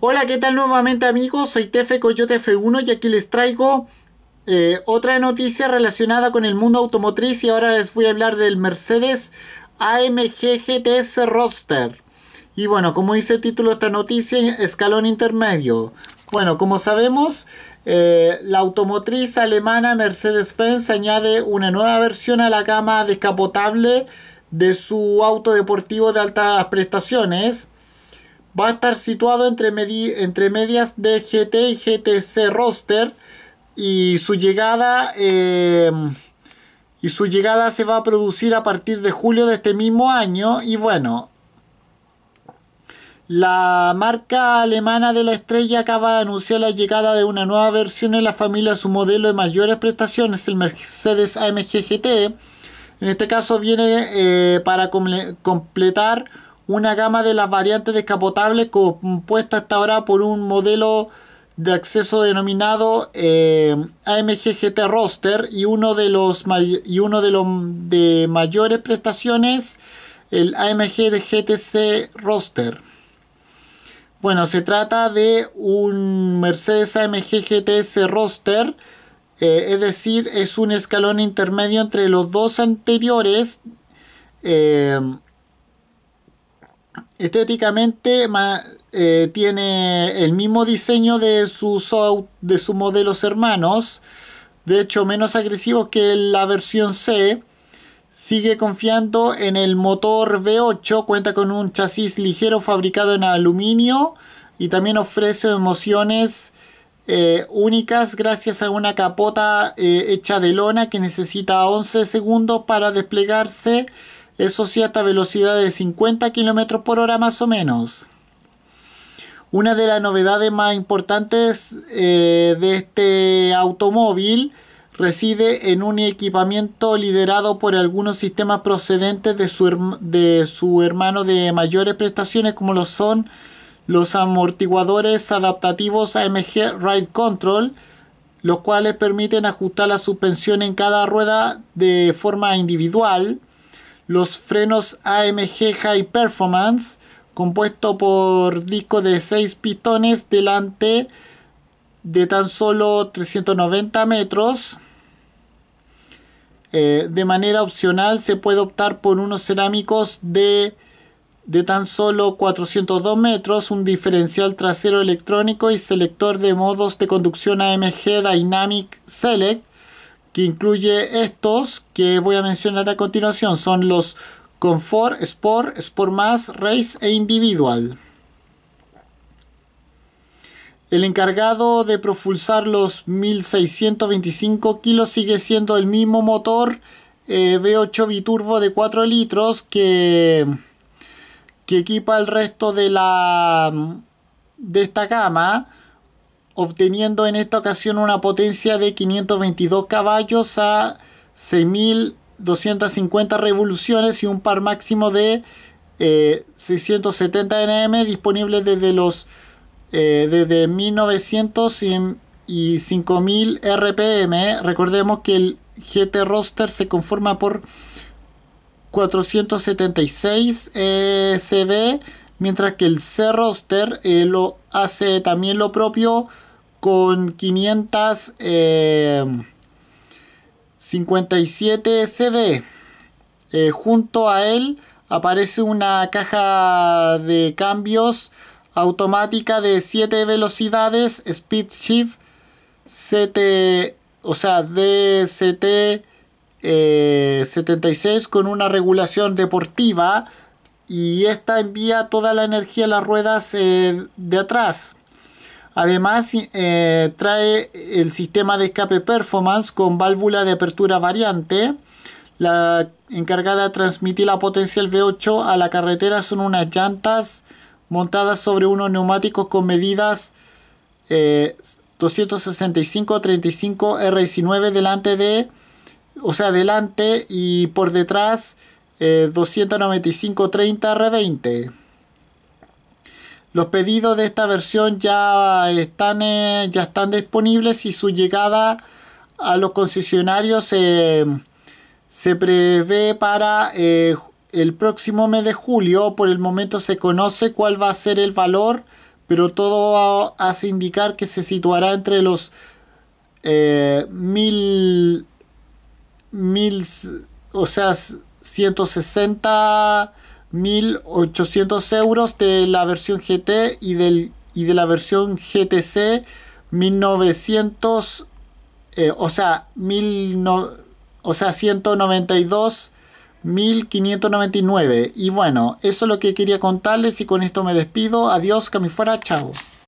Hola, ¿qué tal nuevamente amigos? Soy Tefe Coyote F1 y aquí les traigo eh, otra noticia relacionada con el mundo automotriz y ahora les voy a hablar del Mercedes AMG GTS Roadster. Y bueno, como dice el título de esta noticia, escalón intermedio. Bueno, como sabemos, eh, la automotriz alemana Mercedes-Benz añade una nueva versión a la gama descapotable de su auto deportivo de altas prestaciones va a estar situado entre, entre medias de GT y GTC roster y su llegada em, y su llegada se va a producir a partir de julio de este mismo año y bueno la marca alemana de la estrella acaba de anunciar la llegada de una nueva versión en la familia su modelo de mayores prestaciones el Mercedes AMG GT en este caso viene eh, para completar una gama de las variantes descapotables compuesta hasta ahora por un modelo de acceso denominado eh, AMG GT Roster y uno de los, y uno de los de mayores prestaciones, el AMG de GTC Roster. Bueno, se trata de un Mercedes AMG GTS Roster, eh, es decir, es un escalón intermedio entre los dos anteriores. Eh, estéticamente eh, tiene el mismo diseño de sus, de sus modelos hermanos, de hecho menos agresivo que la versión C. Sigue confiando en el motor V8, cuenta con un chasis ligero fabricado en aluminio y también ofrece emociones eh, únicas gracias a una capota eh, hecha de lona que necesita 11 segundos para desplegarse eso sí, hasta velocidad de 50 km por hora más o menos. Una de las novedades más importantes eh, de este automóvil reside en un equipamiento liderado por algunos sistemas procedentes de su, de su hermano de mayores prestaciones como lo son los amortiguadores adaptativos AMG Ride Control, los cuales permiten ajustar la suspensión en cada rueda de forma individual los frenos AMG High Performance, compuesto por disco de 6 pistones delante de tan solo 390 metros. Eh, de manera opcional se puede optar por unos cerámicos de, de tan solo 402 metros, un diferencial trasero electrónico y selector de modos de conducción AMG Dynamic Select que incluye estos que voy a mencionar a continuación. Son los confort, Sport, Sport Más, Race e Individual. El encargado de propulsar los 1625 kilos sigue siendo el mismo motor eh, V8 biturbo de 4 litros que, que equipa el resto de, la, de esta gama obteniendo en esta ocasión una potencia de 522 caballos a 6.250 revoluciones y un par máximo de 670 Nm disponible desde los 1900 eh, y, 5000 RPM. ¿eh? Recordemos que el GT roster se conforma por 476 eh, mientras que el C-Roster eh, lo hace también lo propio con 557 eh, CD. Eh, junto a él aparece una caja de cambios automática de 7 velocidades, Speed Shift, o sea, DCT 76 con una regulación deportiva y esta envía toda la energía a las ruedas eh, de atrás. Además eh, trae el sistema de escape performance con válvula de apertura variante. La encargada de transmitir la potencia del V8 a la carretera son unas llantas montadas sobre unos neumáticos con medidas 265-35 eh, R19 delante de, o sea, delante y por detrás 295-30R20. Eh, los pedidos de esta versión ya están, eh, ya están disponibles y su llegada a los concesionarios se prevé para eh, el próximo mes de julio. Por el momento se conoce cuál va a ser el valor, pero todo hace indicar que se situará entre los mil, mil, o sea, 160.800 euros de la versión GT y, del, y de la versión GTC 1900, eh, o sea, mil o sea, 192. 1599 y bueno eso es lo que quería contarles y con esto me despido adiós que fuera chao